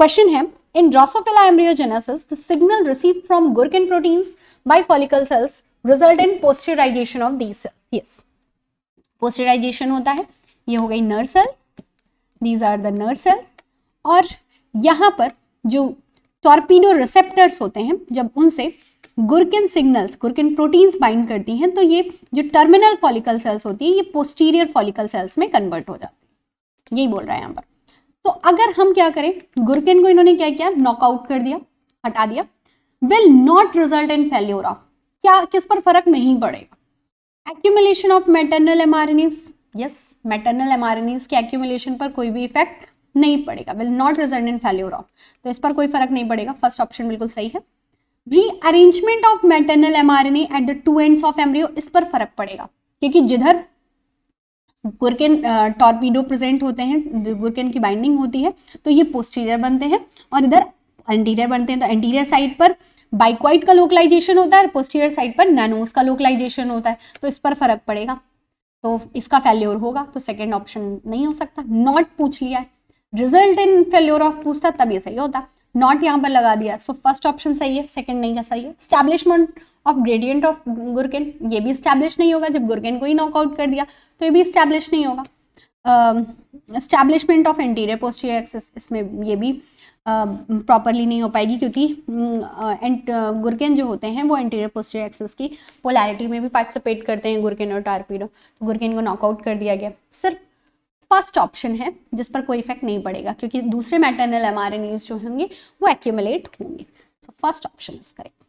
question है in drosophila embryogenesis the signal receive from gurken proteins by follicle cells result in posteriorization of these yes posteriorization होता है ये हो गई nurse cells these are the nurse cells और यहाँ पर जो टॉर्पीडो रिसेप्टर्स होते हैं जब उनसे gurken signals gurken proteins bind करती हैं तो ये जो टर्मिनल फॉलिकल सेल्स होती है ये पोस्टीरियर फॉलिकल सेल्स में कन्वर्ट हो जाती है यही बोल रहा है यहाँ पर तो अगर हम क्या करें गुरकिन को इन्होंने क्या किया नॉकआउट कर दिया हटा दिया will not result in failure of क्या किस पर फर्क नहीं पड़ेगा accumulation of maternal RNAs yes maternal RNAs के एक्यूमुलेशन पर कोई भी इफेक्ट नहीं पड़ेगा will not result in failure of तो इस पर कोई फर्क नहीं पड़ेगा फर्स्ट ऑप्शन बिल्कुल सही है rearrangement of maternal mRNA at the two ends of embryo इस पर फर्क पड़ेगा क्योंकि जिधर गुरकेन टॉर्पीडो प्रेजेंट होते हैं गुरकेन की बाइंडिंग होती है तो ये पोस्टीरियर बनते हैं और इधर एंटीरियर बनते हैं तो एंटीरियर साइड पर बाइक्वाइट का लोकलाइजेशन होता है और पोस्टीरियर साइड पर नैनोस का लोकलाइजेशन होता है तो इस पर फर्क पड़ेगा तो इसका फेल्योर होगा तो सेकेंड ऑप्शन नहीं हो सकता नॉट पूछ लिया है रिजल्ट इन फेल्योर ऑफ पूछता तब ये सही होता नॉट यहाँ पर लगा दिया सो फर्स्ट ऑप्शन सही है सेकंड नहीं का सही है establishment of gradient of gurken ये भी स्टैब्लिश नहीं होगा जब गुरकेन को ही नॉकआउट कर दिया तो ये भी स्टैब्लिश नहीं होगा establishment of anterior posterior axis इसमें ये भी प्रॉपरली um, uh, नहीं हो पाएगी क्योंकि um, uh, गुरकेन uh, जो होते हैं वो इंटीरियर पोस्टीरियर एक्सेस की पोलैरिटी में भी पार्टिसिपेट करते हैं गुरकेन और टारपीडो तो गुरकेन को नॉकआउट कर दिया गया सिर्फ फर्स्ट ऑप्शन है जिस पर कोई इफेक्ट नहीं पड़ेगा क्योंकि दूसरे मैटरनल एम आर जो होंगे वो एक्यूमुलेट होंगे so first option is correct